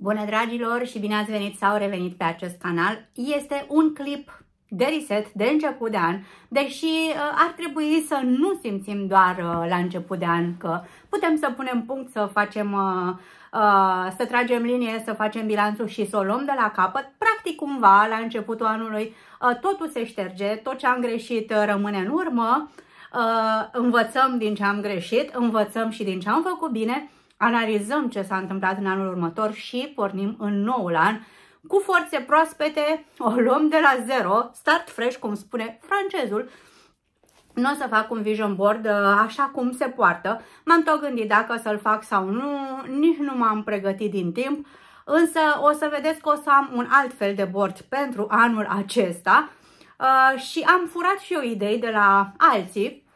Bună dragilor și bine ați venit sau revenit pe acest canal. Este un clip de reset de început de an, deși uh, ar trebui să nu simțim doar uh, la început de an că putem să punem punct, să facem, uh, să tragem linie, să facem bilanțul și să o luăm de la capăt. Practic cumva la începutul anului totul se șterge, tot ce am greșit rămâne în urmă, învățăm din ce am greșit, învățăm și din ce am făcut bine analizăm ce s-a întâmplat în anul următor și pornim în noul an cu forțe proaspete, o luăm de la zero, start fresh, cum spune francezul, nu o să fac un vision board uh, așa cum se poartă. M-am tot gândit dacă să-l fac sau nu, nici nu m-am pregătit din timp, însă o să vedeți că o să am un alt fel de board pentru anul acesta uh, și am furat și eu idei de la alții.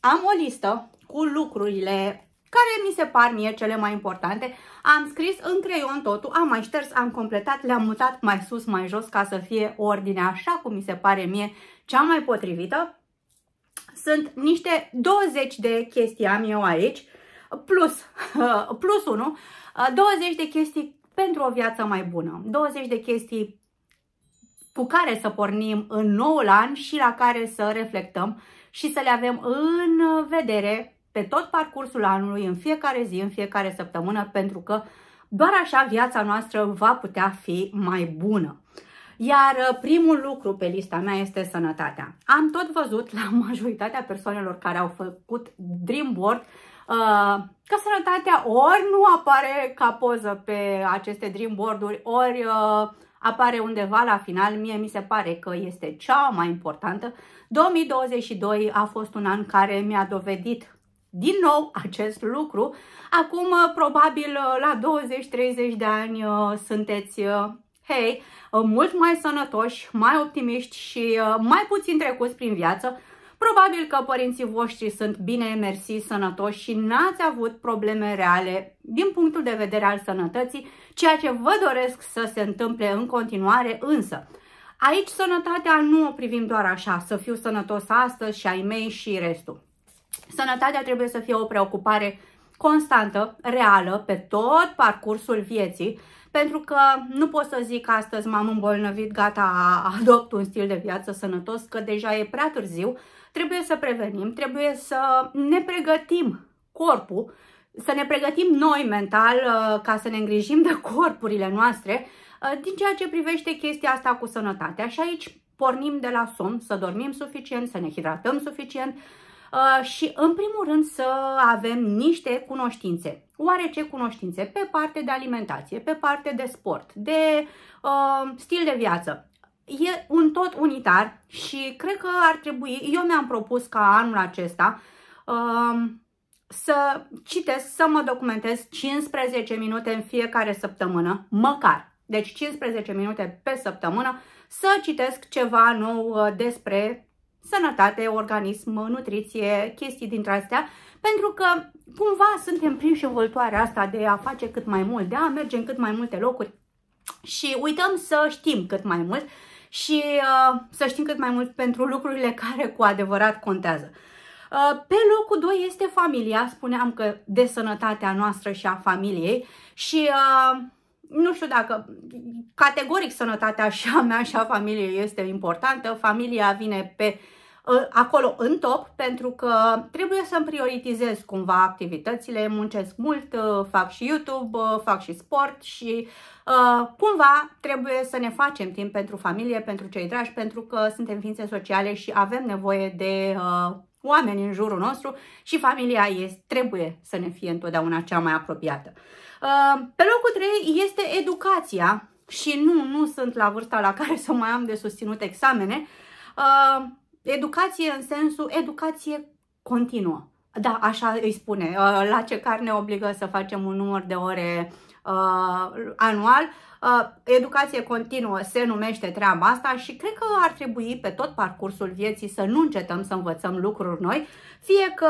Am o listă cu lucrurile care mi se par mie cele mai importante. Am scris în creion totul, am mai șters, am completat, le-am mutat mai sus, mai jos ca să fie ordine așa cum mi se pare mie cea mai potrivită. Sunt niște 20 de chestii am eu aici, plus, plus 1, 20 de chestii pentru o viață mai bună, 20 de chestii cu care să pornim în noul an și la care să reflectăm și să le avem în vedere pe tot parcursul anului, în fiecare zi, în fiecare săptămână, pentru că doar așa viața noastră va putea fi mai bună. Iar uh, primul lucru pe lista mea este sănătatea. Am tot văzut la majoritatea persoanelor care au făcut dream board uh, că sănătatea ori nu apare ca poză pe aceste dream board-uri, ori uh, apare undeva la final. Mie mi se pare că este cea mai importantă. 2022 a fost un an care mi-a dovedit din nou acest lucru. Acum, uh, probabil uh, la 20-30 de ani uh, sunteți, hei, mult mai sănătoși, mai optimiști și mai puțin trecuți prin viață. Probabil că părinții voștri sunt bine mersi, sănătoși și n-ați avut probleme reale din punctul de vedere al sănătății, ceea ce vă doresc să se întâmple în continuare, însă Aici sănătatea nu o privim doar așa, să fiu sănătos astăzi și ai mei și restul. Sănătatea trebuie să fie o preocupare constantă, reală, pe tot parcursul vieții, pentru că nu pot să zic astăzi m-am îmbolnăvit, gata, adopt un stil de viață sănătos, că deja e prea târziu, trebuie să prevenim, trebuie să ne pregătim corpul, să ne pregătim noi mental uh, ca să ne îngrijim de corpurile noastre uh, din ceea ce privește chestia asta cu sănătatea. Și aici pornim de la somn, să dormim suficient, să ne hidratăm suficient, Uh, și în primul rând să avem niște cunoștințe. Oare ce cunoștințe? Pe parte de alimentație, pe parte de sport, de uh, stil de viață. E un tot unitar și cred că ar trebui, eu mi-am propus ca anul acesta uh, să citesc, să mă documentez 15 minute în fiecare săptămână, măcar. Deci 15 minute pe săptămână să citesc ceva nou uh, despre sănătate, organism, nutriție, chestii dintre astea, pentru că cumva suntem prinși în voltoarea asta de a face cât mai mult, de a merge în cât mai multe locuri și uităm să știm cât mai mult și uh, să știm cât mai mult pentru lucrurile care cu adevărat contează. Uh, pe locul 2 este familia, spuneam că de sănătatea noastră și a familiei și uh, nu știu dacă, categoric sănătatea și a mea și a familiei este importantă, familia vine pe ă, acolo în top pentru că trebuie să-mi prioritizez cumva activitățile, muncesc mult, ă, fac și YouTube, ă, fac și sport și cumva trebuie să ne facem timp pentru familie, pentru cei dragi, pentru că suntem ființe sociale și avem nevoie de oameni în jurul nostru și familia este, trebuie să ne fie întotdeauna cea mai apropiată. Uh, pe locul 3 este educația și nu, nu sunt la vârsta la care să mai am de susținut examene. Uh, educație în sensul educație continuă. Da, așa îi spune. Uh, la ce care ne obligă să facem un număr de ore uh, anual. Uh, educație continuă se numește treaba asta și cred că ar trebui pe tot parcursul vieții să nu încetăm să învățăm lucruri noi, fie că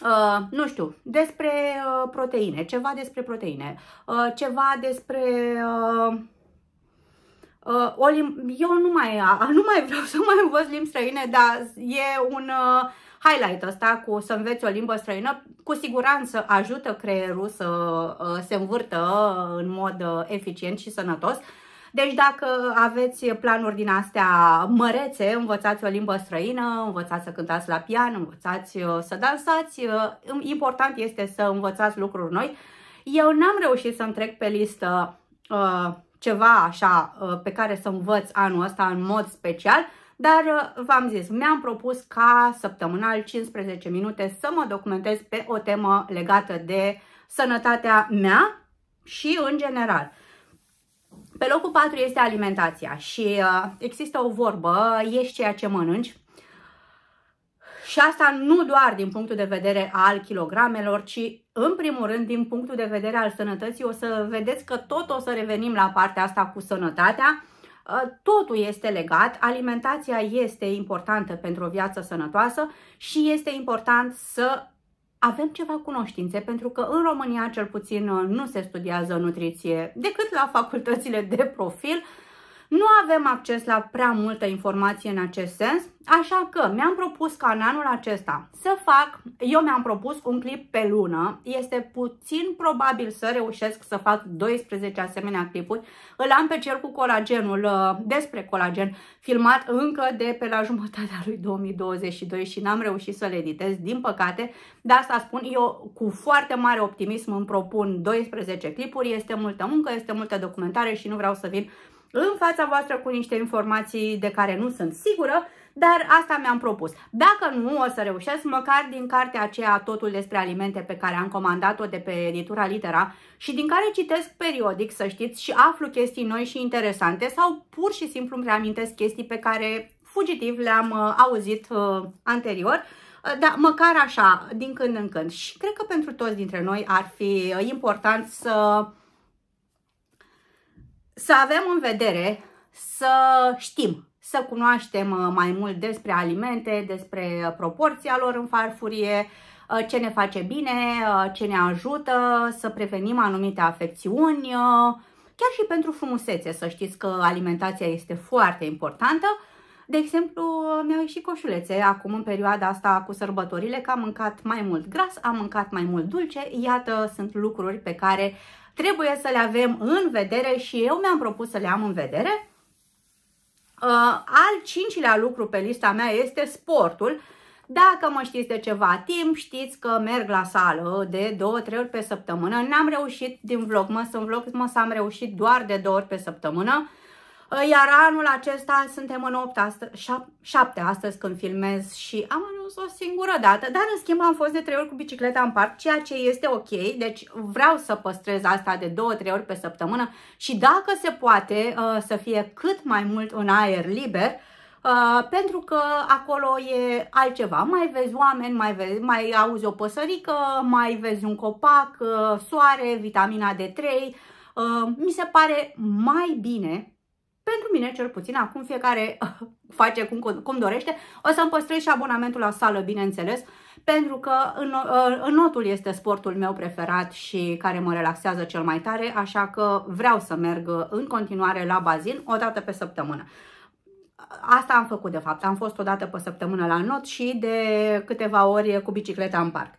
Uh, nu știu, despre uh, proteine, ceva despre proteine, uh, ceva despre... Uh, Uh, o lim- eu nu mai, nu mai vreau să mai învăț limbi străine, dar e un uh, highlight ăsta cu să înveți o limbă străină. Cu siguranță ajută creierul să uh, se învârtă în mod uh, eficient și sănătos. Uh, deci dacă aveți planuri din astea mărețe, învățați o limbă străină, învățați să cântați la pian, învățați uh, să dansați. Uh, important este să învățați lucruri noi. Eu n-am reușit să-mi trec pe listă uh, ceva așa pe care să învăț anul ăsta în mod special, dar v-am zis, mi-am propus ca săptămânal 15 minute să mă documentez pe o temă legată de sănătatea mea și în general. Pe locul 4 este alimentația și uh, există o vorbă, ești ceea ce mănânci. Și asta nu doar din punctul de vedere al kilogramelor, ci în primul rând din punctul de vedere al sănătății. O să vedeți că tot o să revenim la partea asta cu sănătatea. Uh, totul este legat, alimentația este importantă pentru o viață sănătoasă și este important să avem ceva cunoștințe, pentru că în România cel puțin nu se studiază nutriție decât la facultățile de profil, nu avem acces la prea multă informație în acest sens, așa că mi-am propus ca în anul acesta să fac, eu mi-am propus un clip pe lună, este puțin probabil să reușesc să fac 12 asemenea clipuri, îl am pe cel cu colagenul, uh, despre colagen, filmat încă de pe la jumătatea lui 2022 și n-am reușit să le editez, din păcate, de asta spun, eu cu foarte mare optimism îmi propun 12 clipuri, este multă muncă, este multă documentare și nu vreau să vin în fața voastră cu niște informații de care nu sunt sigură, dar asta mi-am propus. Dacă nu o să reușesc, măcar din cartea aceea Totul despre alimente pe care am comandat-o de pe editura Litera și din care citesc periodic, să știți, și aflu chestii noi și interesante sau pur și simplu îmi reamintesc chestii pe care fugitiv le-am uh, auzit uh, anterior, uh, dar măcar așa, din când în când. Și cred că pentru toți dintre noi ar fi uh, important să uh, să avem în vedere să știm, să cunoaștem uh, mai mult despre alimente, despre uh, proporția lor în farfurie, uh, ce ne face bine, ce ne ajută să prevenim anumite afecțiuni, chiar și pentru frumusețe, să știți că alimentația este foarte importantă. De exemplu, mi-au ieșit coșulețe acum în perioada asta cu sărbătorile, că am mâncat mai mult gras, am mâncat mai mult dulce, iată sunt lucruri pe care trebuie să le avem în vedere și eu mi-am propus să le am în vedere. Uh, al cincilea lucru pe lista mea este sportul. Dacă mă știți de ceva timp, știți că merg la sală de 2-3 ori pe săptămână. N-am reușit din vlog, mă s am reușit doar de 2 ori pe săptămână Uh, iar anul acesta suntem în 8, ast- 7 astăzi când filmez și am ajuns o singură dată, dar în schimb am fost de 3 ori cu bicicleta în parc, ceea ce este ok, deci vreau să păstrez asta de 2-3 ori pe săptămână și dacă se poate uh, să fie cât mai mult în aer liber, Uh, pentru că acolo e altceva, mai vezi oameni, mai, vezi, mai auzi o păsărică, mai vezi un copac, uh, soare, vitamina D3, uh, mi se pare mai bine pentru mine cel puțin, acum fiecare face cum, cum dorește, o să-mi păstrez și abonamentul la sală, bineînțeles, pentru că în, uh, în notul este sportul meu preferat și care mă relaxează cel mai tare, așa că vreau să merg în continuare la bazin o dată pe săptămână. Asta am făcut de fapt, am fost o dată pe săptămână la not și de câteva ori cu bicicleta în parc.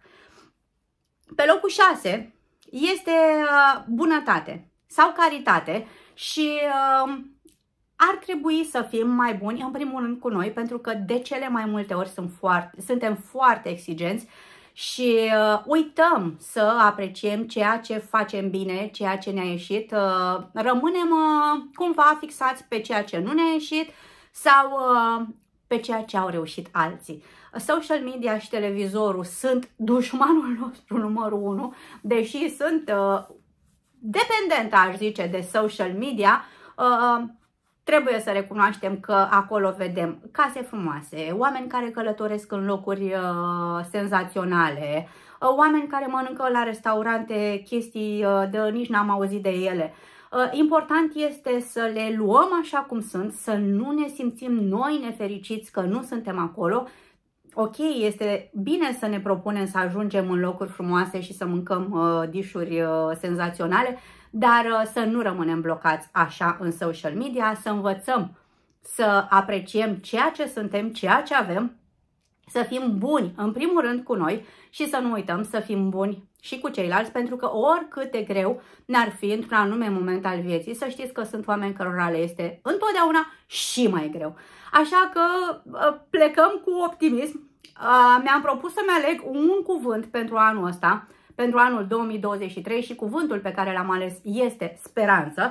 Pe locul 6 este uh, bunătate sau caritate și uh, ar trebui să fim mai buni, în primul rând, cu noi, pentru că de cele mai multe ori sunt foarte, suntem foarte exigenți și uh, uităm să apreciem ceea ce facem bine, ceea ce ne-a ieșit, uh, rămânem uh, cumva fixați pe ceea ce nu ne-a ieșit sau uh, pe ceea ce au reușit alții. Social media și televizorul sunt dușmanul nostru numărul unu, deși sunt uh, dependent, aș zice, de social media, uh, Trebuie să recunoaștem că acolo vedem case frumoase, oameni care călătoresc în locuri uh, senzaționale, uh, oameni care mănâncă la restaurante chestii uh, de nici n-am auzit de ele. important este să le luăm așa cum sunt, să nu ne simțim noi nefericiți că nu suntem acolo. Ok, este bine să ne propunem să ajungem în locuri frumoase și să mâncăm dișuri senzaționale, dar uh, să nu rămânem blocați așa în social media, să învățăm să apreciem ceea ce suntem, ceea ce avem, să fim buni în primul rând cu noi și să nu uităm să fim buni și cu ceilalți, pentru că oricât de greu n-ar fi într-un anume moment al vieții, să știți că sunt oameni cărora le este întotdeauna și mai greu. Așa că uh, plecăm cu optimism. Uh, mi-am propus să-mi aleg un cuvânt pentru anul ăsta pentru anul 2023 și cuvântul pe care l-am ales este speranță.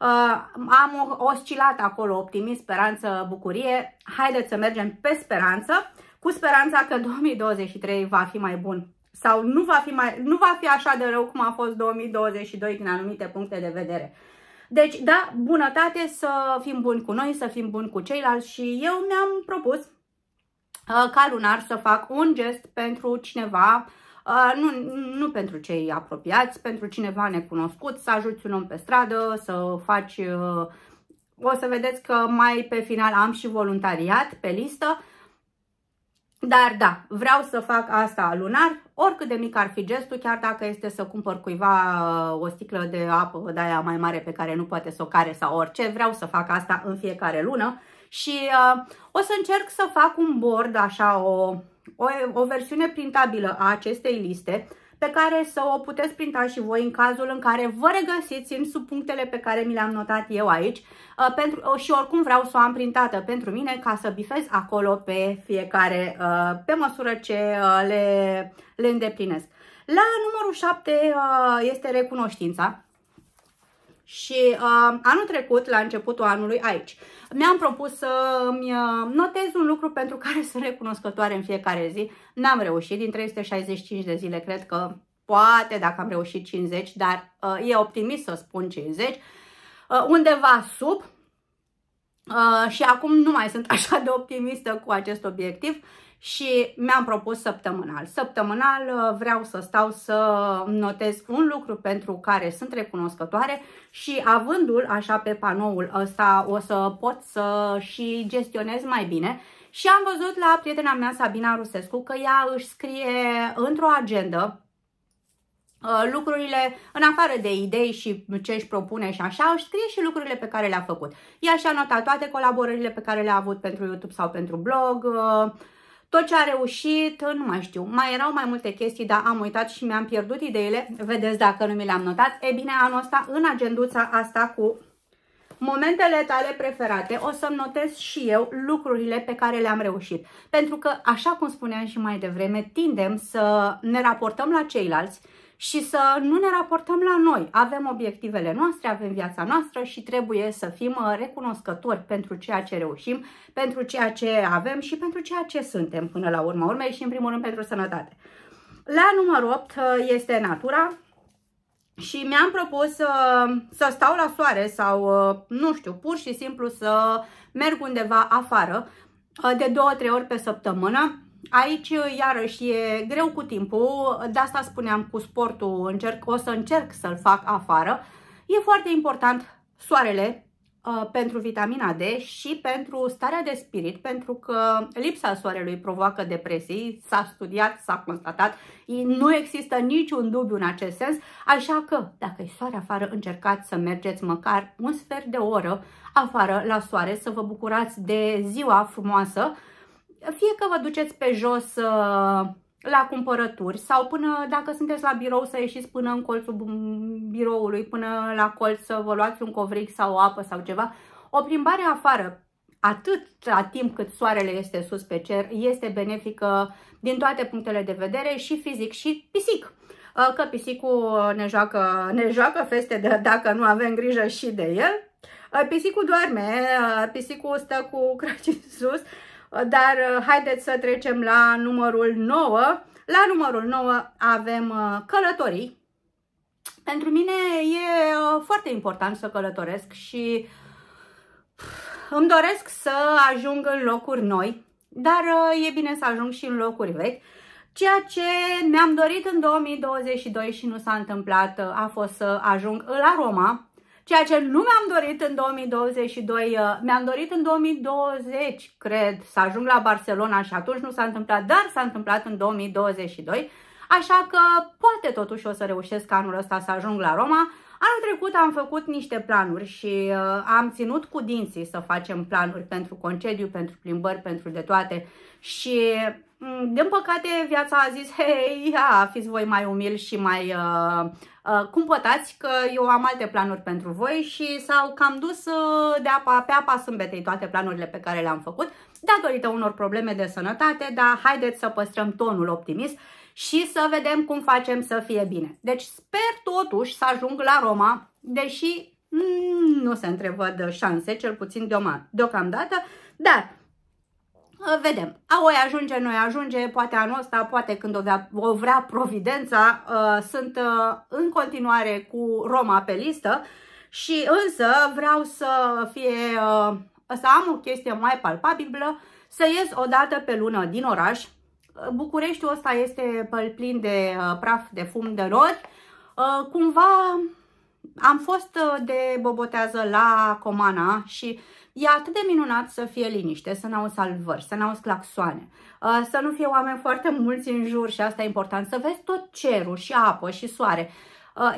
Uh, am oscilat acolo optimism, speranță, bucurie. Haideți să mergem pe speranță, cu speranța că 2023 va fi mai bun sau nu va fi, mai, nu va fi așa de rău cum a fost 2022 din anumite puncte de vedere. Deci, da, bunătate să fim buni cu noi, să fim buni cu ceilalți și eu mi-am propus uh, ca lunar să fac un gest pentru cineva uh, nu, nu pentru cei apropiați, pentru cineva necunoscut, să ajuți un om pe stradă, să faci... Uh, o să vedeți că mai pe final am și voluntariat pe listă, dar da, vreau să fac asta lunar, oricât de mic ar fi gestul, chiar dacă este să cumpăr cuiva uh, o sticlă de apă de aia mai mare pe care nu poate să o care sau orice, vreau să fac asta în fiecare lună și uh, o să încerc să fac un bord, așa o o, o versiune printabilă a acestei liste pe care să o puteți printa și voi în cazul în care vă regăsiți în subpunctele pe care mi le-am notat eu aici uh, pentru, uh, și oricum vreau să o am printată pentru mine ca să bifez acolo pe fiecare, uh, pe măsură ce le, le îndeplinesc. La numărul 7 este recunoștința și anul trecut, la începutul anului aici, mi-am propus să-mi uh, notez un lucru pentru care sunt recunoscătoare în fiecare zi. N-am reușit, din 365 de zile cred că poate dacă am reușit 50, dar uh, e optimist să spun 50, uh, undeva sub uh, și acum nu mai sunt așa de optimistă cu acest obiectiv și mi-am propus săptămânal. Săptămânal uh, vreau să stau să notez un lucru pentru care sunt recunoscătoare și avându-l așa pe panoul ăsta o să pot să și gestionez mai bine și am văzut la prietena mea Sabina Rusescu că ea își scrie într-o agendă uh, lucrurile, în afară de idei și ce își propune și așa, își scrie și lucrurile pe care le-a făcut. Ea și-a notat toate colaborările pe care le-a avut pentru YouTube sau pentru blog, uh, tot ce a reușit, nu mai știu, mai erau mai multe chestii, dar am uitat și mi-am pierdut ideile. Vedeți dacă nu mi le-am notat. E bine, anul ăsta, în agenduța asta cu momentele tale preferate, o să-mi notez și eu lucrurile pe care le-am reușit. Pentru că, așa cum spuneam și mai devreme, tindem să ne raportăm la ceilalți, și să nu ne raportăm la noi. Avem obiectivele noastre, avem viața noastră și trebuie să fim uh, recunoscători pentru ceea ce reușim, pentru ceea ce avem și pentru ceea ce suntem până la urmă urmei și în primul rând pentru sănătate. La numărul 8 uh, este natura, și mi-am propus să, uh, să stau la soare sau, nu știu, pur și simplu să merg undeva afară de două, trei ori pe săptămână Aici, iarăși, e greu cu timpul, de asta spuneam cu sportul, încerc, o să încerc să-l fac afară. E foarte important soarele uh, pentru vitamina D și pentru starea de spirit, pentru că lipsa soarelui provoacă depresii, s-a studiat, s-a constatat, nu există niciun dubiu în acest sens, așa că dacă e soare afară, încercați să mergeți măcar un sfert de oră afară la soare, să vă bucurați de ziua frumoasă, fie că vă duceți pe jos uh, la cumpărături sau până dacă sunteți la birou să ieșiți până în colțul biroului, până la colț să vă luați un covric sau o apă sau ceva, o plimbare afară atât timp cât soarele este sus pe cer, este benefică din toate punctele de vedere și fizic și pisic. Uh, că pisicul ne joacă, ne joacă feste de, dacă nu avem grijă și de el. Uh, pisicul doarme, pisicul stă cu cracii sus, dar uh, haideți să trecem la numărul 9. La numărul 9 avem uh, călătorii. Pentru mine e uh, foarte important să călătoresc și îmi doresc să ajung în locuri noi, dar e bine să ajung și în locuri vechi. Ceea ce mi-am dorit în 2022 și nu s-a întâmplat a fost să ajung la Roma, Ceea ce nu mi-am dorit în 2022, uh, mi-am dorit în 2020, cred, să ajung la Barcelona și atunci nu s-a întâmplat, dar s-a întâmplat în 2022. Așa că poate totuși o să reușesc anul ăsta să ajung la Roma. Anul trecut am făcut niște planuri și uh, am ținut cu dinții să facem planuri pentru concediu, pentru plimbări, pentru de toate și mm, din păcate viața a zis, hei, ia, fiți voi mai umil și mai uh, uh, cumpătați că eu am alte planuri pentru voi și s-au cam dus uh, de apa, pe apa sâmbetei toate planurile pe care le-am făcut datorită unor probleme de sănătate, dar haideți să păstrăm tonul optimist și să vedem cum facem să fie bine. Deci sper totuși să ajung la Roma, deși mm, nu se întrevăd șanse, cel puțin deocamdată, dar uh, vedem. A, o ajunge, noi ajunge, poate anul ăsta, poate când o vrea, o vrea Providența, uh, sunt uh, în continuare cu Roma pe listă și însă vreau să fie, să am o chestie mai palpabilă, să ies o dată pe lună din oraș, Bucureștiul ăsta este plin de uh, praf, de fum, de rori. Uh, cumva am fost uh, de bobotează la Comana și e atât de minunat să fie liniște, să n au salvări, să n au claxoane, să nu fie oameni foarte mulți în jur și asta e important, să vezi tot cerul și apă și soare.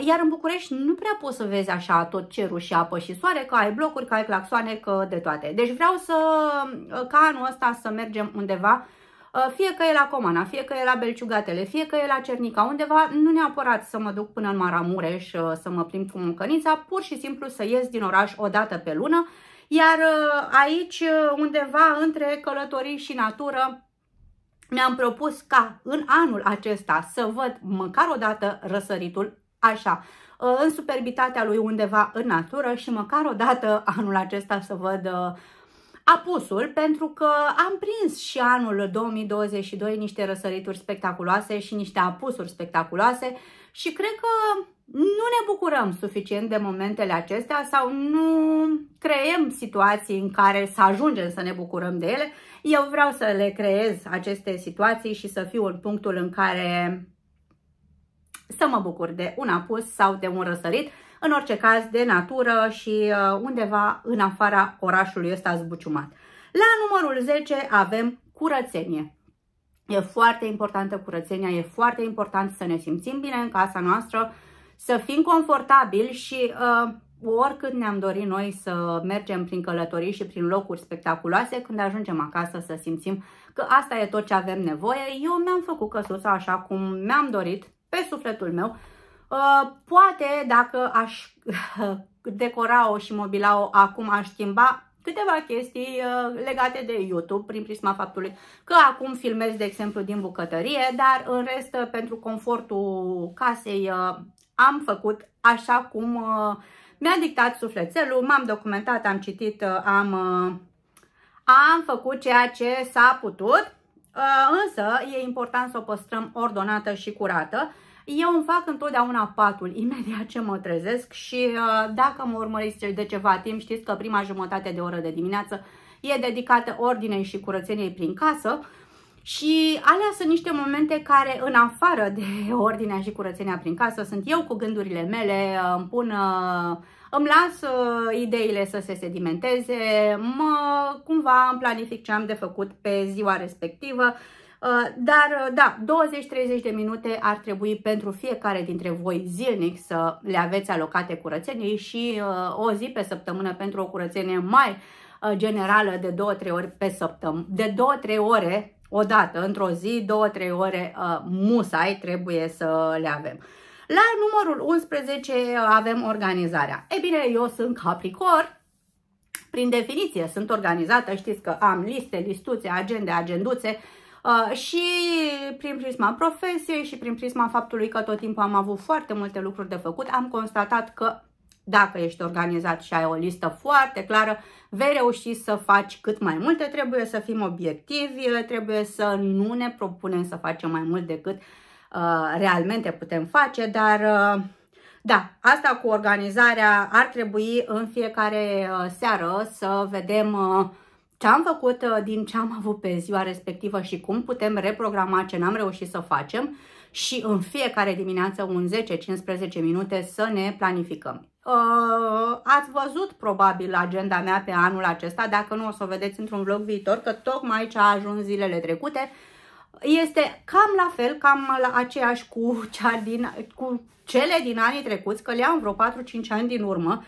Iar în București nu prea poți să vezi așa tot cerul și apă și soare, că ai blocuri, că ai claxoane, că de toate. Deci vreau să, ca anul ăsta să mergem undeva Uh, fie că e la Comana, fie că e la Belciugatele, fie că e la Cernica, undeva, nu neapărat să mă duc până în Maramureș uh, să mă plimb cu mâncănița, pur și simplu să ies din oraș o dată pe lună, iar uh, aici, undeva între călătorii și natură, mi-am propus ca în anul acesta să văd măcar o dată răsăritul așa, în superbitatea lui undeva în natură și măcar o dată anul acesta să văd uh, apusul pentru că am prins și anul 2022 niște răsărituri spectaculoase și niște apusuri spectaculoase și cred că nu ne bucurăm suficient de momentele acestea sau nu creăm situații în care să ajungem să ne bucurăm de ele. Eu vreau să le creez aceste situații și să fiu în punctul în care să mă bucur de un apus sau de un răsărit în orice caz de natură și uh, undeva în afara orașului ăsta zbuciumat. La numărul 10 avem curățenie. E foarte importantă curățenia, e foarte important să ne simțim bine în casa noastră, să fim confortabili și uh, oricât ne-am dorit noi să mergem prin călătorii și prin locuri spectaculoase, când ajungem acasă să simțim că asta e tot ce avem nevoie. Eu mi-am făcut căsuța așa cum mi-am dorit, pe sufletul meu, Uh, poate dacă aș decora-o și mobila-o acum, aș schimba câteva chestii uh, legate de YouTube prin prisma faptului că acum filmez, de exemplu, din bucătărie, dar în rest, uh, pentru confortul casei, am făcut așa cum mi-a dictat sufletelul, m-am documentat, am citit, am, am făcut ceea ce s-a putut, însă e important să o păstrăm ordonată și curată eu îmi fac întotdeauna patul imediat ce mă trezesc și uh, dacă mă urmăriți de ceva timp, știți că prima jumătate de oră de dimineață e dedicată ordinei și curățeniei prin casă și alea sunt niște momente care, în afară de ordinea și curățenia prin casă, sunt eu cu gândurile mele, uh, îmi pun, uh, îmi las ideile să se sedimenteze, mă, cumva îmi planific ce am de făcut pe ziua respectivă, Uh, dar uh, da, 20-30 de minute ar trebui pentru fiecare dintre voi zilnic să le aveți alocate curățeniei și uh, o zi pe săptămână pentru o curățenie mai generală de 2-3 ori pe săptămână, de 2-3 ore o dată, într-o zi, 2-3 ore musai trebuie să le avem. La numărul 11 avem organizarea. E bine, eu sunt capricor, prin definiție sunt organizată, știți că am liste, listuțe, agende, agenduțe, Uh, și prin prisma profesiei și prin prisma faptului că tot timpul am avut foarte multe lucruri de făcut, am constatat că dacă ești organizat și ai o listă foarte clară, vei reuși să faci cât mai multe, trebuie să fim obiectivi, trebuie să nu ne propunem să facem mai mult decât uh, realmente putem face, dar uh, da, asta cu organizarea ar trebui în fiecare uh, seară să vedem uh, ce am făcut uh, din ce am avut pe ziua respectivă și cum putem reprograma ce n-am reușit să facem și în fiecare dimineață un 10-15 minute să ne planificăm. Uh, ați văzut probabil agenda mea pe anul acesta, dacă nu o să o vedeți într-un vlog viitor, că tocmai ce a ajuns zilele trecute este cam la fel, cam la aceeași cu, cea din, cu cele din anii trecuți, că le am vreo 4-5 ani din urmă,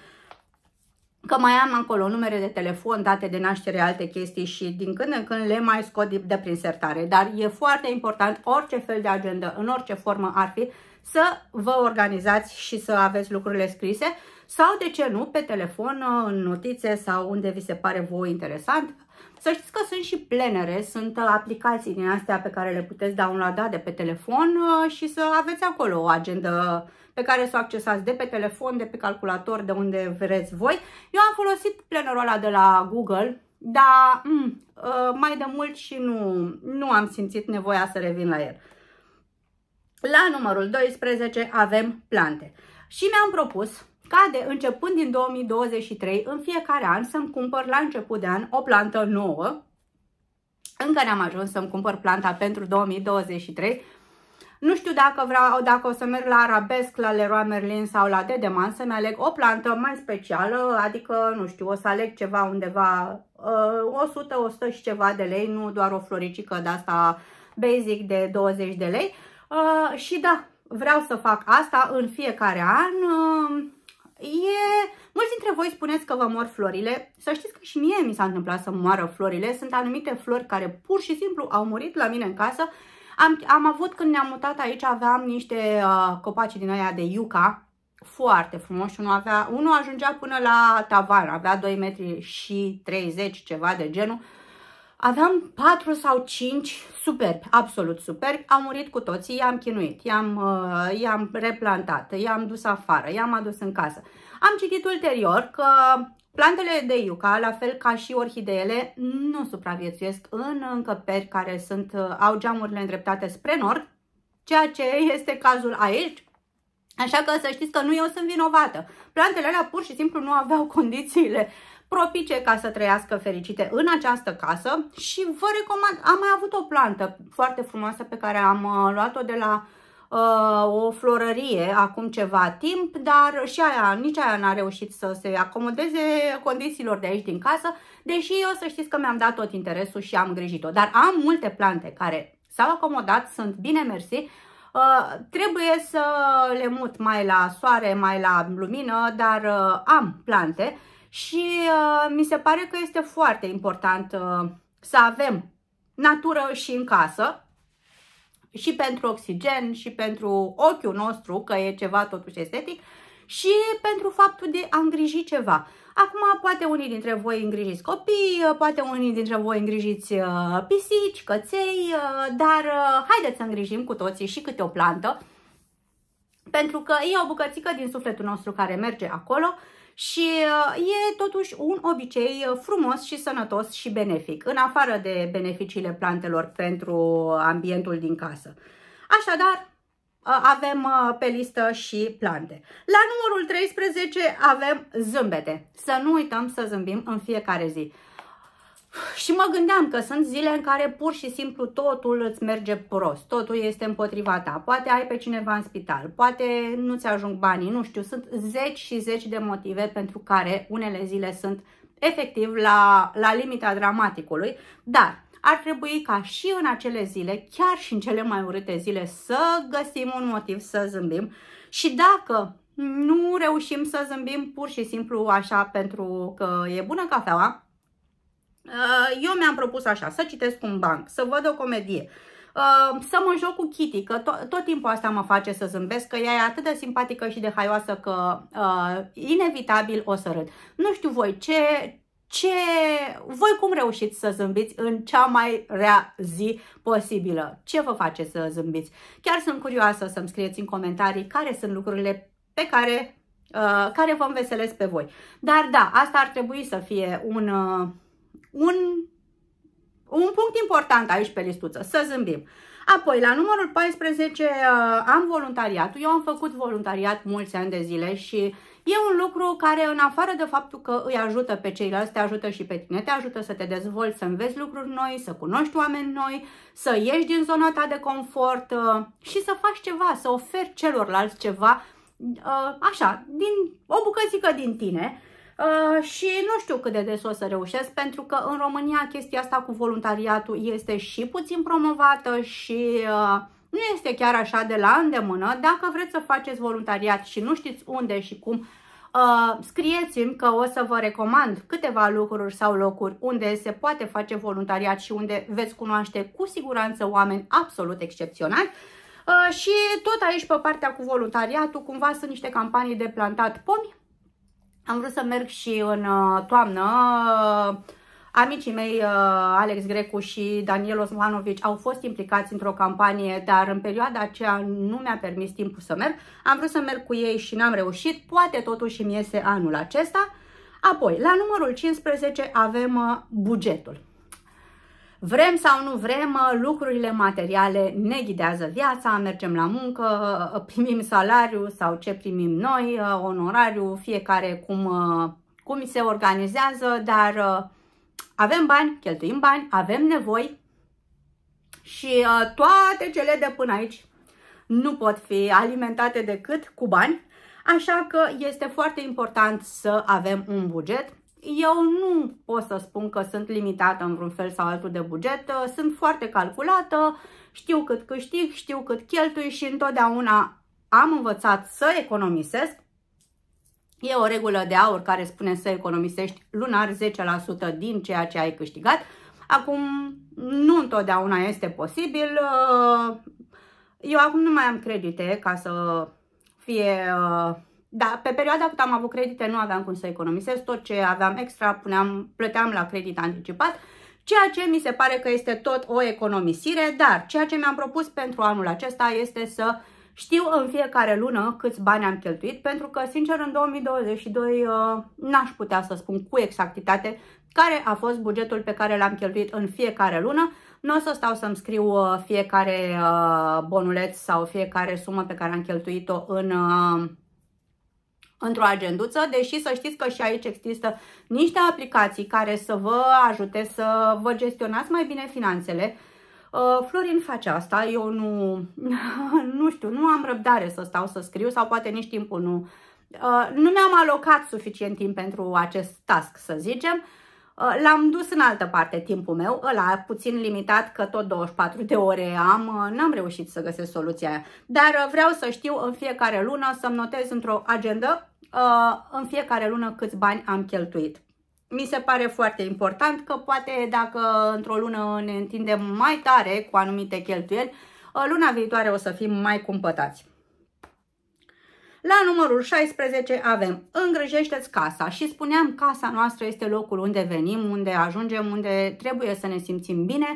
că mai am acolo numere de telefon, date de naștere, alte chestii și din când în când le mai scot de prin sertare. Dar e foarte important, orice fel de agenda, în orice formă ar fi, să vă organizați și să aveți lucrurile scrise sau, de ce nu, pe telefon, în notițe sau unde vi se pare voi interesant, să știți că sunt și plenere, sunt uh, aplicații din astea pe care le puteți downloada de pe telefon uh, și să aveți acolo o agendă pe care să o accesați de pe telefon, de pe calculator, de unde vreți voi. Eu am folosit plenerul ăla de la Google, dar mm, uh, mai de mult și nu, nu am simțit nevoia să revin la el. La numărul 12 avem plante. Și mi-am propus cade începând din 2023, în fiecare an, să-mi cumpăr la început de an o plantă nouă. Încă n-am ajuns să-mi cumpăr planta pentru 2023. Nu știu dacă vreau, dacă o să merg la Arabesc, la Leroy Merlin sau la Dedeman să-mi aleg o plantă mai specială, adică, nu știu, o să aleg ceva undeva uh, 100-100 și ceva de lei, nu doar o floricică de asta basic de 20 de lei. Uh, și da, vreau să fac asta în fiecare an. Uh, E... Mulți dintre voi spuneți că vă mor florile. Să știți că și mie mi s-a întâmplat să moară florile. Sunt anumite flori care pur și simplu au murit la mine în casă. Am, am avut când ne-am mutat aici, aveam niște uh, copaci din aia de iuca, foarte frumos unul, avea, unul ajungea până la tavan, avea 2 metri și 30, ceva de genul. Aveam patru sau cinci superbi, absolut superbi, am murit cu toții, i-am chinuit, i-am uh, i-am replantat, i-am dus afară, i-am adus în casă. Am citit ulterior că plantele de iuca, la fel ca și orhideele, nu supraviețuiesc în încăperi care sunt, uh, au geamurile îndreptate spre nord, ceea ce este cazul aici, Așa că să știți că nu eu sunt vinovată. Plantele alea pur și simplu nu aveau condițiile uh, propice ca să trăiască fericite în această casă și vă recomand, am mai avut o plantă foarte frumoasă pe care am uh, luat-o de la uh, o florărie acum ceva timp, dar și aia, nici aia n-a reușit să se acomodeze condițiilor de aici din casă, deși eu să știți că mi-am dat tot interesul și am grijit-o, dar am multe plante care s-au acomodat, sunt bine mersi, Uh, trebuie să le mut mai la soare, mai la lumină, dar uh, am plante și uh, mi se pare că este foarte important uh, să avem natură și în casă, și pentru oxigen, și pentru ochiul nostru, că e ceva totuși estetic, și pentru faptul de a îngriji ceva. Acum, poate unii dintre voi îngrijiți copii, uh, poate unii dintre voi îngrijiți uh, pisici, căței, uh, dar haideți să îngrijim cu toții și câte o plantă, pentru că e o bucățică din sufletul nostru care merge acolo și uh, e totuși un obicei uh, frumos și sănătos și benefic, în afară de beneficiile plantelor pentru ambientul din casă. Așadar, uh, avem pe listă și plante. La numărul 13 avem zâmbete. Să nu uităm să zâmbim în fiecare zi. Și mă gândeam că sunt zile în care pur și simplu totul îți merge prost, totul este împotriva ta, poate ai pe cineva în spital, poate nu-ți ajung banii, nu știu, sunt zeci și zeci de motive pentru care unele zile sunt efectiv la, la limita dramaticului, dar ar trebui ca și în acele zile, chiar și în cele mai urâte zile, să găsim un motiv să zâmbim și dacă nu reușim să zâmbim pur și simplu așa pentru că e bună cafeaua, Uh, eu mi-am propus așa, să citesc un banc, să văd o comedie, uh, să mă joc cu Kitty, că tot, tot timpul asta mă face să zâmbesc, că ea e atât de simpatică și de haioasă că uh, inevitabil o să râd. Nu știu voi ce, ce, voi cum reușiți să zâmbiți în cea mai rea zi posibilă? Ce vă face să zâmbiți? Chiar sunt curioasă să-mi scrieți în comentarii care sunt lucrurile pe care, uh, care vă înveselesc pe voi. Dar da, asta ar trebui să fie un... Uh, un, un punct important aici pe listuță, să zâmbim. Apoi, la numărul 14 uh, am voluntariat. Eu am făcut voluntariat mulți ani de zile și E un lucru care, în afară de faptul că îi ajută pe ceilalți, te ajută și pe tine, te ajută să te dezvolți, să înveți lucruri noi, să cunoști oameni noi, să ieși din zona ta de confort uh, și să faci ceva, să oferi celorlalți ceva, uh, așa, din o bucățică din tine, Uh, și nu știu cât de des o să reușesc, pentru că în România chestia asta cu voluntariatul este și puțin promovată și uh, nu este chiar așa de la îndemână. Dacă vreți să faceți voluntariat și nu știți unde și cum, uh, scrieți-mi că o să vă recomand câteva lucruri sau locuri unde se poate face voluntariat și unde veți cunoaște cu siguranță oameni absolut excepționali. Uh, și tot aici pe partea cu voluntariatul, cumva sunt niște campanii de plantat pomi am vrut să merg și în uh, toamnă. Uh, amicii mei, uh, Alex Grecu și Daniel Osmanovic, au fost implicați într-o campanie, dar în perioada aceea nu mi-a permis timpul să merg. Am vrut să merg cu ei și n-am reușit, poate totuși îmi iese anul acesta. Apoi, la numărul 15 avem bugetul. Vrem sau nu vrem, uh, lucrurile materiale ne ghidează viața, mergem la muncă, uh, uh, primim salariu sau ce primim noi, onorariu, fiecare cum, cum se organizează, dar avem bani, cheltuim bani, avem nevoi și toate cele de până aici nu pot fi alimentate decât cu bani, așa că este foarte important să avem un buget eu nu pot să spun că sunt limitată în vreun fel sau altul de buget, sunt foarte calculată, știu cât câștig, știu cât cheltui și întotdeauna am învățat să economisesc. E o regulă de aur care spune să economisești lunar 10% din ceea ce ai câștigat. Acum, nu întotdeauna este posibil. Eu acum nu mai am credite ca să fie da, pe perioada cât am avut credite nu aveam cum să economisesc, tot ce aveam extra puneam, plăteam la credit anticipat, ceea ce mi se pare că este tot o economisire, dar ceea ce mi-am propus pentru anul acesta este să știu în fiecare lună câți bani am cheltuit, pentru că, sincer, în 2022 uh, n-aș putea să spun cu exactitate care a fost bugetul pe care l-am cheltuit în fiecare lună. Nu o să stau să-mi scriu uh, fiecare uh, bonuleț sau fiecare sumă pe care am cheltuit-o în într-o agenduță, deși să știți că și aici există niște aplicații care să vă ajute să vă gestionați mai bine finanțele. Uh, Florin face asta, eu nu, nu știu, nu am răbdare să stau să scriu sau poate nici timpul nu, uh, nu mi-am alocat suficient timp pentru acest task, să zicem. Uh, l-am dus în altă parte timpul meu, ăla puțin limitat că tot 24 de ore am, n-am reușit să găsesc soluția aia. Dar vreau să știu în fiecare lună să-mi notez într-o agendă Uh, în fiecare lună câți bani am cheltuit. Mi se pare foarte important că poate dacă într-o lună ne întindem mai tare cu anumite cheltuieli, uh, luna viitoare o să fim mai cumpătați. La numărul 16 avem îngrijește-ți casa și spuneam casa noastră este locul unde venim, unde ajungem, unde trebuie să ne simțim bine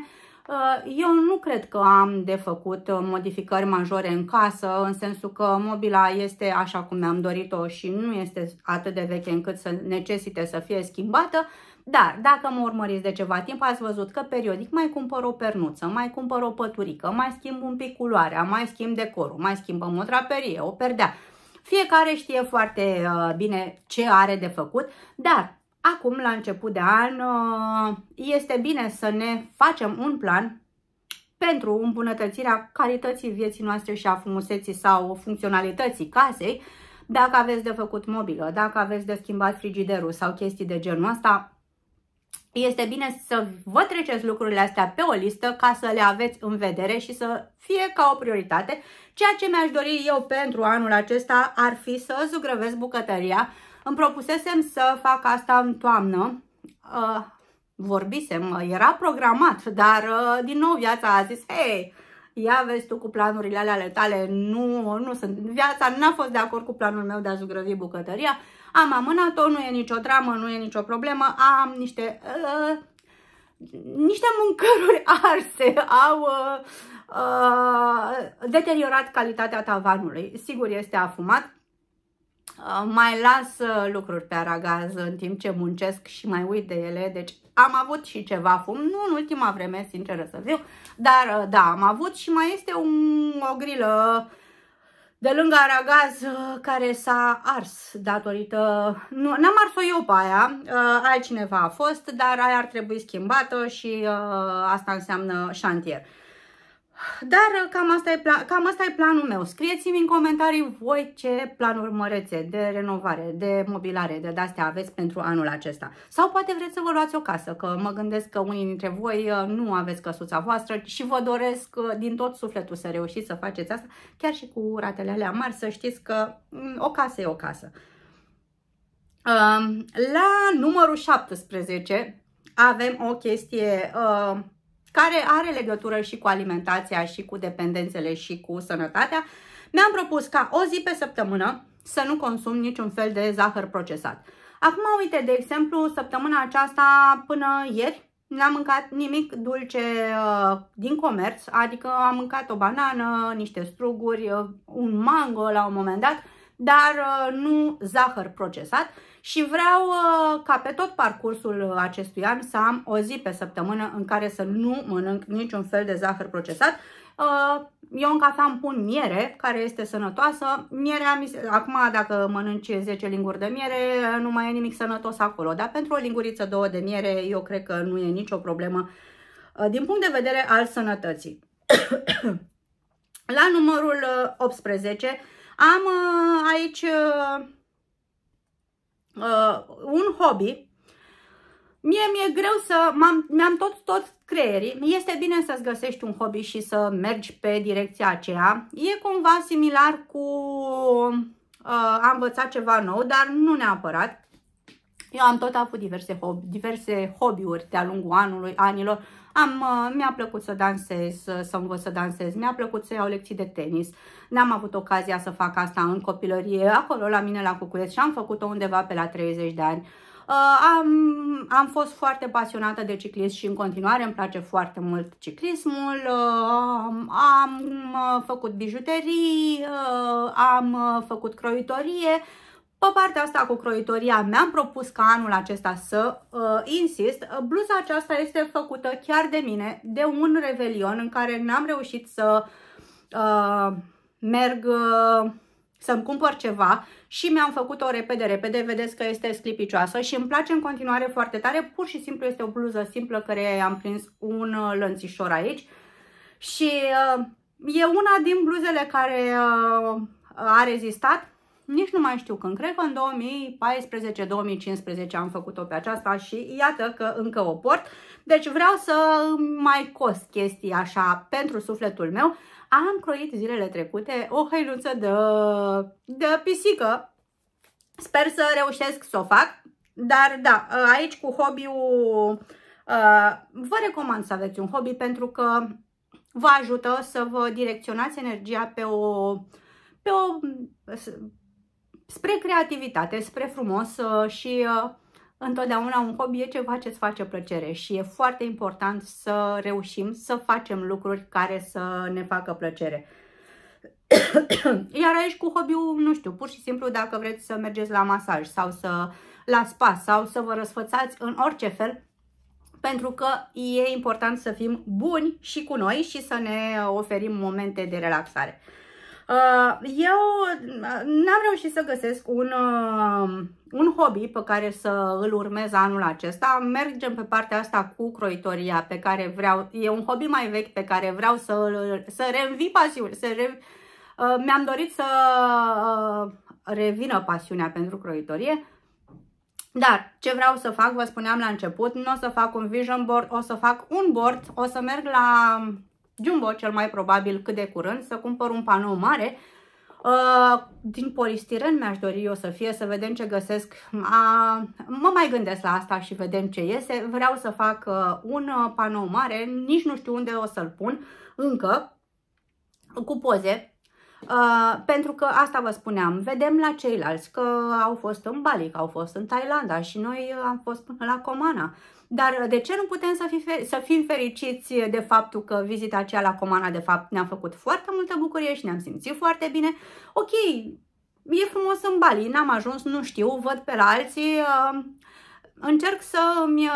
Uh, eu nu cred că am de făcut uh, modificări majore în casă, în sensul că mobila este așa cum mi-am dorit-o și nu este atât de veche încât să necesite să fie schimbată, dar dacă mă urmăriți de ceva timp, ați văzut că periodic mai cumpăr o pernuță, mai cumpăr o păturică, mai schimb un pic culoarea, mai schimb decorul, mai schimbăm o draperie, o perdea. Fiecare știe foarte uh, bine ce are de făcut, dar Acum, la început de an, uh, este bine să ne facem un plan pentru îmbunătățirea calității vieții noastre și a frumuseții sau funcționalității casei. Dacă aveți de făcut mobilă, dacă aveți de schimbat frigiderul sau chestii de genul ăsta, este bine să vă treceți lucrurile astea pe o listă ca să le aveți în vedere și să fie ca o prioritate. Ceea ce mi-aș dori eu pentru anul acesta ar fi să zugrăvesc bucătăria, îmi propusesem să fac asta în toamnă. Uh, vorbisem, era programat, dar uh, din nou viața a zis, hei, ia vezi tu cu planurile alea ale tale, nu, nu sunt, viața n-a fost de acord cu planul meu de a zugrăvi bucătăria, am amânat-o, nu e nicio dramă, nu e nicio problemă, am niște, uh, niște mâncăruri arse, au uh, uh, deteriorat calitatea tavanului, sigur este afumat, Uh, mai las lucruri pe aragaz în timp ce muncesc și mai uit de ele, deci am avut și ceva fum, nu în ultima vreme, sinceră să fiu, dar uh, da, am avut și mai este un, o grilă de lângă aragaz uh, care s-a ars datorită, nu am ars-o eu pe aia, altcineva a fost, dar aia ar trebui schimbată și asta înseamnă șantier. Dar uh, cam asta, e plan, cam asta e planul meu. Scrieți-mi în comentarii voi ce planuri mărețe de renovare, de mobilare, de astea aveți pentru anul acesta. Sau poate vreți să vă luați o casă, că mă gândesc că unii dintre voi uh, nu aveți căsuța voastră și vă doresc uh, din tot sufletul să reușiți să faceți asta, chiar și cu ratele alea mari, să știți că mm, o casă e o casă. Um, la numărul 17 avem o chestie care are legătură și cu alimentația și cu dependențele și cu sănătatea, mi-am propus ca o zi pe săptămână să nu consum niciun fel de zahăr procesat. Acum, uite, de exemplu, săptămâna aceasta până ieri n-am mâncat nimic dulce uh, din comerț, adică am mâncat o banană, niște struguri, uh, un mango la un moment dat, dar uh, nu zahăr procesat și vreau uh, ca pe tot parcursul acestui an să am o zi pe săptămână în care să nu mănânc niciun fel de zahăr procesat. Uh, eu în cafea îmi pun miere, care este sănătoasă. Mierea, acum dacă mănânci 10 linguri de miere, nu mai e nimic sănătos acolo. Dar pentru o linguriță, două de miere, eu cred că nu e nicio problemă uh, din punct de vedere al sănătății. La numărul 18 am aici uh, un hobby, mie mi-e greu să, mi-am tot, tot creierii, este bine să-ți găsești un hobby și să mergi pe direcția aceea. E cumva similar cu uh, a învăța ceva nou, dar nu neapărat. Eu am tot avut diverse, hobby, diverse hobby de-a lungul anului, anilor, am, uh, mi-a plăcut să dansez, uh, să învăț să dansez, mi-a plăcut să iau lecții de tenis. N-am avut ocazia să fac asta în copilărie, acolo la mine la Cucureț și am făcut-o undeva pe la 30 de ani. Uh, am, am fost foarte pasionată de ciclism și în continuare îmi place foarte mult ciclismul. am făcut bijuterii, am făcut croitorie, pe partea asta cu croitoria mi-am propus ca anul acesta să uh, insist. Uh, bluza aceasta este făcută chiar de mine, de un revelion în care n-am reușit să uh, merg... Uh, să-mi cumpăr ceva și mi-am făcut-o repede, repede, vedeți că este sclipicioasă și îmi place în continuare foarte tare, pur și simplu este o bluză simplă care am prins un uh, lănțișor aici și uh, e una din bluzele care uh, a rezistat nici nu mai știu când, cred că în 2014-2015 am făcut-o pe aceasta și iată că încă o port. Deci vreau să mai cost chestii așa pentru sufletul meu. Am croit zilele trecute o hăinuță de, de pisică. Sper să reușesc să o fac, dar da, aici cu hobby-ul ă, vă recomand să aveți un hobby pentru că vă ajută să vă direcționați energia pe o, pe o spre creativitate, spre frumos uh, și uh, întotdeauna un hobby e ceva ce îți face plăcere și e foarte important să reușim să facem lucruri care să ne facă plăcere. Iar aici cu hobby nu știu, pur și simplu dacă vreți să mergeți la masaj sau să la spa sau să vă răsfățați în orice fel, pentru că e important să fim buni și cu noi și să ne oferim momente de relaxare. Uh, eu uh, n-am reușit să găsesc un, uh, un hobby pe care să îl urmez anul acesta. Mergem pe partea asta cu croitoria pe care vreau, e un hobby mai vechi pe care vreau să, să reînvii pasiul. să re, mi-am dorit să revină pasiunea pentru croitorie. Dar ce vreau să fac, vă spuneam la început, nu o să fac un vision board, o să fac un board, o să merg la Jumbo, cel mai probabil cât de curând, să cumpăr un panou mare. Uh, din polistiren mi-aș dori eu să fie, să vedem ce găsesc. mă mai gândesc la asta și vedem ce iese. Vreau să fac uh, un uh, panou mare, nici nu știu unde o să-l pun încă, cu poze, Uh, pentru că asta vă spuneam, vedem la ceilalți că au fost în Bali, că au fost în Thailanda și noi am fost până la Comana. Dar uh, de ce nu putem să, fi, să fim fericiți uh, de faptul că vizita aceea la Comana de fapt ne-a făcut foarte multă bucurie și ne-am simțit foarte bine? Ok, e frumos în Bali, n-am ajuns, nu știu, văd pe la alții, uh, încerc să-mi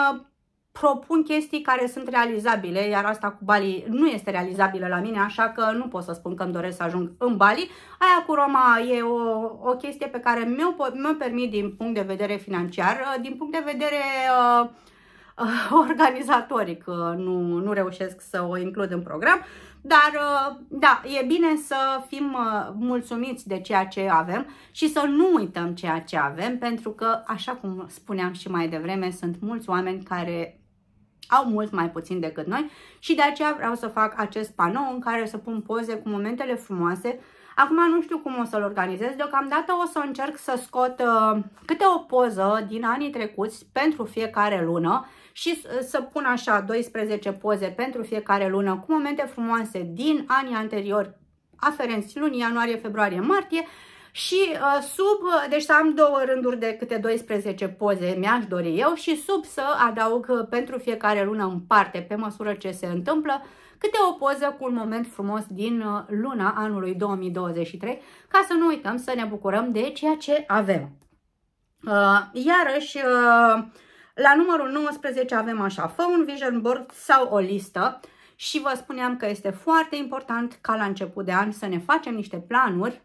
propun chestii care sunt realizabile, iar asta cu Bali nu este realizabilă la mine, așa că nu pot să spun că îmi doresc să ajung în Bali. Aia cu Roma e o, o chestie pe care mi-o, mi-o permit din punct de vedere financiar, din punct de vedere uh, organizatorii că nu, nu reușesc să o includ în program, dar uh, da, e bine să fim uh, mulțumiți de ceea ce avem și să nu uităm ceea ce avem, pentru că, așa cum spuneam și mai devreme, sunt mulți oameni care au mult mai puțin decât noi și de aceea vreau să fac acest panou în care să pun poze cu momentele frumoase. Acum nu știu cum o să-l organizez, deocamdată o să încerc să scot uh, câte o poză din anii trecuți pentru fiecare lună și să pun așa 12 poze pentru fiecare lună cu momente frumoase din anii anteriori aferenți lunii ianuarie, februarie, martie și uh, sub, uh, deci să am două rânduri de câte 12 poze mi-aș dori eu și sub să adaug uh, pentru fiecare lună în parte, pe măsură ce se întâmplă, câte o poză cu un moment frumos din luna anului 2023, ca să nu uităm să ne bucurăm de ceea ce avem. Uh, iarăși, uh, la numărul 19 avem așa, fă un vision board sau o listă și vă spuneam că este foarte important ca la început de an să ne facem niște planuri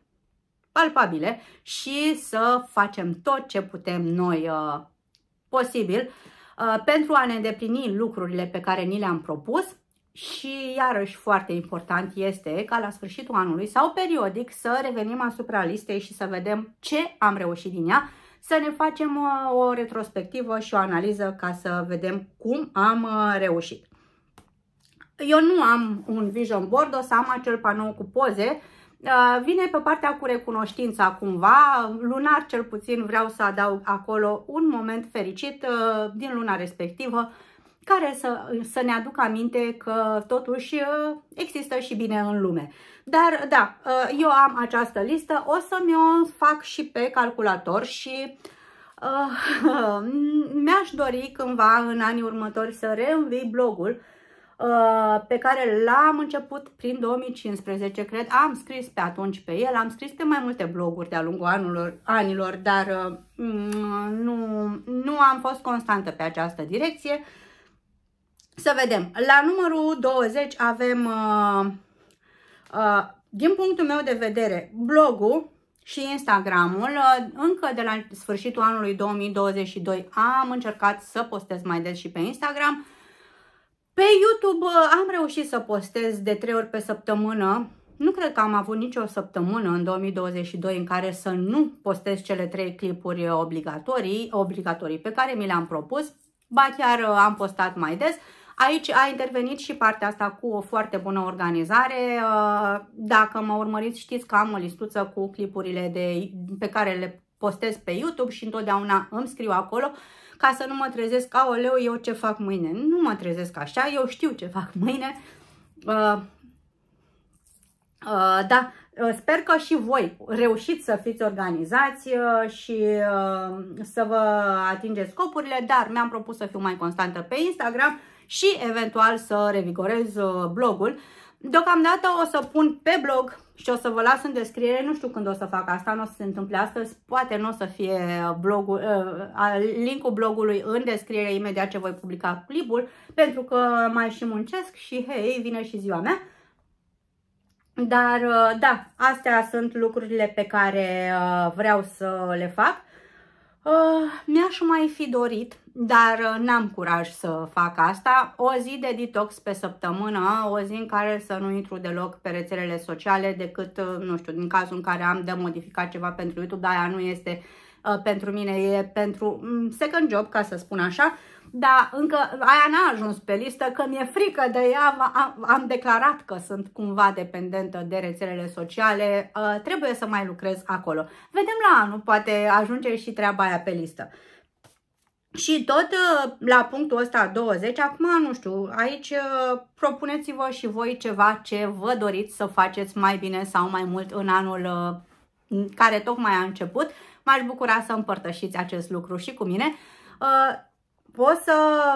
palpabile și să facem tot ce putem noi uh, posibil uh, pentru a ne îndeplini lucrurile pe care ni le-am propus și iarăși foarte important este ca la sfârșitul anului sau periodic să revenim asupra listei și să vedem ce am reușit din ea să ne facem uh, o retrospectivă și o analiză ca să vedem cum am uh, reușit. Eu nu am un vision board, o să am acel panou cu poze, uh, vine pe partea cu recunoștința cumva, lunar cel puțin vreau să adaug acolo un moment fericit din luna respectivă care să, să ne aducă aminte că totuși uh, există și bine în lume. Dar da, uh, eu am această listă, o să mi-o fac și pe calculator și uh, mi-aș dori cândva în anii următori să reînvii blogul uh, pe care l-am început prin 2015, cred, am scris pe atunci pe el, am scris pe mai multe bloguri de-a lungul anilor, anilor dar uh, mm, nu, nu am fost constantă pe această direcție. Uh, să vedem. La numărul 20 avem, uh, uh, din punctul meu de vedere, blogul și Instagramul. Uh, încă de la sfârșitul anului 2022 am încercat să postez mai des și pe Instagram. Pe YouTube uh, am reușit să postez de 3 ori pe săptămână. Nu cred că am avut nicio săptămână în 2022 în care să nu postez cele trei clipuri obligatorii, obligatorii pe care mi le-am propus. Ba chiar uh, am postat mai des. Aici a intervenit și partea asta cu o foarte bună organizare. Uh, dacă mă urmăriți, știți că am o listuță cu clipurile de, pe care le postez pe YouTube și întotdeauna îmi scriu acolo ca să nu mă trezesc, aoleu, eu ce fac mâine. Nu mă trezesc așa, eu știu ce fac mâine. Uh, uh, da, sper că și voi reușiți să fiți organizați și să vă atingeți scopurile, dar mi-am propus să fiu mai constantă pe Instagram și eventual să revigorez uh, blogul. Deocamdată o să pun pe blog și o să vă las în descriere, nu știu când o să fac asta, nu o să se întâmple astăzi, poate nu o să fie uh, blogul, uh, linkul blogului în descriere imediat ce voi publica clipul, pentru că mai și muncesc și hei, vine și ziua mea. Dar da, astea sunt lucrurile pe care vreau să le fac. Mi-aș mai fi dorit dar uh, n-am curaj să fac asta. O zi de detox pe săptămână, o zi în care să nu intru deloc pe rețelele sociale decât, uh, nu știu, din cazul în care am de modificat ceva pentru YouTube, dar aia nu este uh, pentru mine, e pentru mm, second job, ca să spun așa, dar încă aia n-a ajuns pe listă, că mi-e frică de ea, am, am declarat că sunt cumva dependentă de rețelele sociale, uh, trebuie să mai lucrez acolo. Vedem la anul, poate ajunge și treaba aia pe listă. Și tot ă, la punctul ăsta 20, acum nu știu, aici ă, propuneți-vă și voi ceva ce vă doriți să faceți mai bine sau mai mult în anul ă, care tocmai a început. M-aș bucura să împărtășiți acest lucru și cu mine. Pot să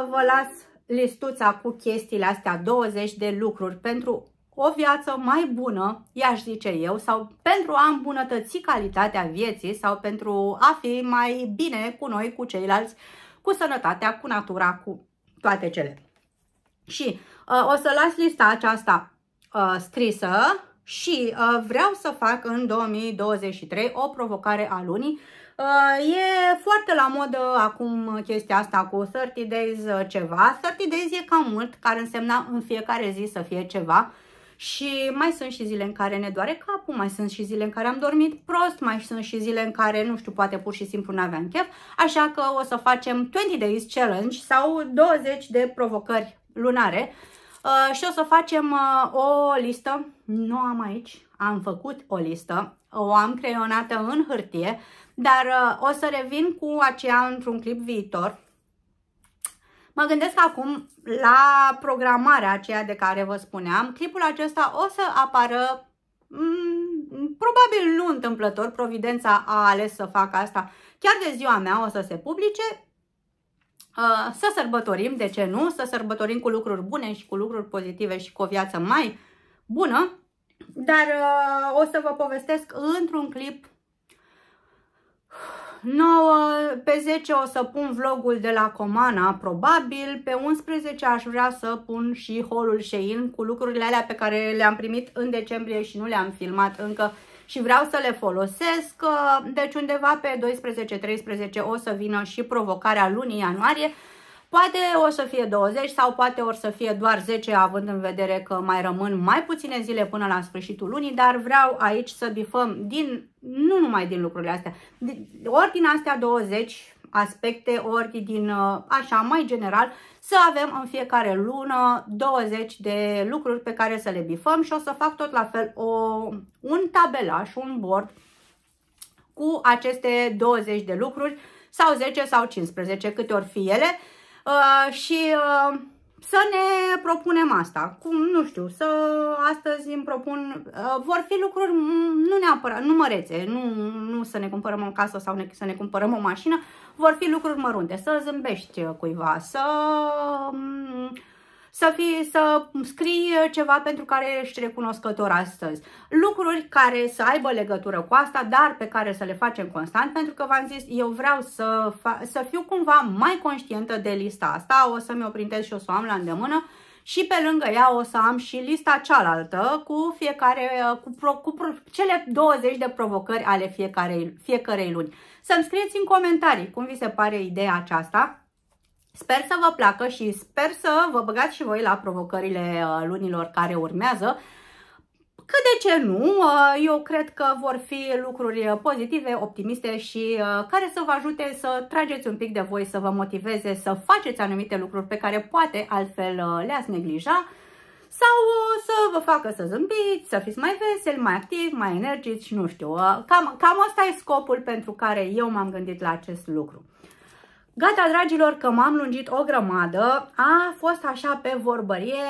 vă las listuța cu chestiile astea 20 de lucruri pentru o viață mai bună, i-aș zice eu, sau pentru a îmbunătăți calitatea vieții sau pentru a fi mai bine cu noi, cu ceilalți, cu sănătatea, cu natura, cu toate cele. Și uh, o să las lista aceasta uh, scrisă și uh, vreau să fac în 2023 o provocare a lunii. Uh, e foarte la modă acum chestia asta cu 30 days uh, ceva. 30 days e cam mult, care însemna în fiecare zi să fie ceva. Uh, și mai sunt și zile în care ne doare capul, mai sunt și zile în care am dormit prost, mai sunt și zile în care, nu știu, poate pur și simplu nu aveam chef, așa că o să facem 20 Days Challenge sau 20 de provocări lunare uh, și o să facem uh, o listă, nu am aici, am făcut o listă, o am creionată în hârtie, dar uh, o să revin cu aceea într-un clip viitor, Mă gândesc acum la programarea aceea de care vă spuneam. Clipul acesta o să apară mm, probabil nu întâmplător, Providența a ales să facă asta chiar de ziua mea, o să se publice, uh, să sărbătorim, de ce nu, să sărbătorim cu lucruri bune și cu lucruri pozitive și cu o viață mai bună, dar uh, o să vă povestesc într-un clip 9, pe 10 o să pun vlogul de la Comana, probabil. Pe 11 aș vrea să pun și holul Shein cu lucrurile alea pe care le-am primit în decembrie și nu le-am filmat încă și vreau să le folosesc. Deci undeva pe 12-13 o să vină și provocarea lunii ianuarie. Poate o să fie 20 sau poate o să fie doar 10, având în vedere că mai rămân mai puține zile până la sfârșitul lunii, dar vreau aici să bifăm din, nu numai din lucrurile astea, ori din astea 20 aspecte, ori din uh, așa mai general, să avem în fiecare lună 20 de lucruri pe care să le bifăm și o să fac tot la fel o, un tabelaș, un bord cu aceste 20 de lucruri sau 10 sau 15, câte ori fi ele, Uh, și uh, să ne propunem asta. Cum, nu știu, să astăzi îmi propun, uh, vor fi lucruri mm, nu neapărat, nu mărețe, nu, nu să ne cumpărăm o casă sau ne, să ne cumpărăm o mașină, vor fi lucruri mărunte, să zâmbești uh, cuiva, să... Uh, să, fi să scrii uh, ceva pentru care ești recunoscător astăzi. Lucruri care să aibă legătură cu asta, dar pe care să le facem constant, pentru că v-am zis, eu vreau să, să fiu cumva mai conștientă de lista asta, o să-mi o printez și o să o am la îndemână, și pe lângă ea o să am și lista cealaltă cu fiecare uh, cu, pro, cu pro, cele 20 de provocări ale fiecarei, fiecarei luni. Să-mi scrieți în comentarii cum vi se pare ideea aceasta Sper să vă placă și sper să vă băgați și voi la provocările uh, lunilor care urmează. Că de ce nu? Uh, eu cred că vor fi lucruri pozitive, optimiste și uh, care să vă ajute să trageți un pic de voi, să vă motiveze, să faceți anumite lucruri pe care poate altfel le-ați neglija sau să vă facă să zâmbiți, să fiți mai veseli, mai activi, mai energici, nu știu. Cam, cam asta e scopul pentru care eu m-am gândit la acest lucru. Gata, dragilor, că m-am lungit o grămadă, a fost așa pe vorbărie,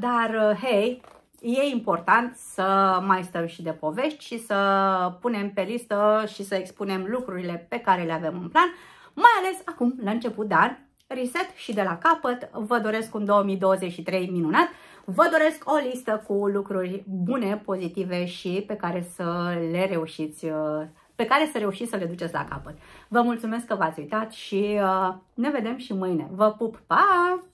dar uh, hei, e important să mai stăm și de povești și să punem pe listă și să expunem lucrurile pe care le avem în plan, mai ales acum, la început de an, reset și de la capăt, vă doresc un 2023 minunat, vă doresc o listă cu lucruri bune, pozitive și pe care să le reușiți uh, pe care să reușiți să le duceți la capăt. Vă mulțumesc că v-ați uitat și uh, ne vedem și mâine. Vă pup! Pa!